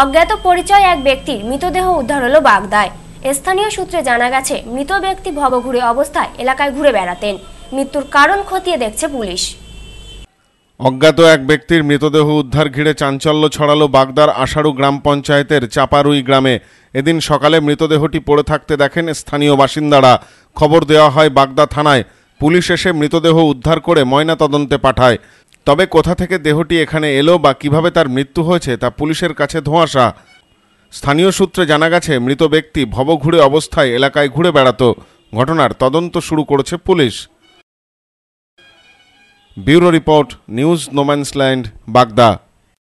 অজ্ঞাত পরিচয় এক ব্যক্তির মৃতদেহ উদ্ধার হলো বাগদায় স্থানীয় সূত্রে জানা গেছে মৃত ব্যক্তি ভবঘুরে অবস্থায় এলাকায় ঘুরে বেড়াতেন মৃত্যুর কারণ খতিয়ে দেখছে পুলিশ অজ্ঞাত এক ব্যক্তির মৃতদেহ উদ্ধার ঘিরে চাঞ্চল্য ছড়ালো বাগদার আষাঢ়ু গ্রাম পঞ্চায়েতের চাপারুই গ্রামে এদিন সকালে মৃতদেহটি পড়ে থাকতে দেখেন স্থানীয় বাসিন্দারা খবর দেওয়া হয় বাগদা থানায় পুলিশ এসে মৃতদেহ উদ্ধার করে ময়না তদন্তে পাঠায় তবে কোথা থেকে দেহটি এখানে এলো বা কিভাবে তার মৃত্যু হয়েছে তা পুলিশের কাছে ধোঁয়াশা স্থানীয় সূত্রে জানা গেছে মৃত ব্যক্তি ভবঘুরে অবস্থায় এলাকায় ঘুরে বেড়াত ঘটনার তদন্ত শুরু করেছে police bureau report news no man's land বাগদা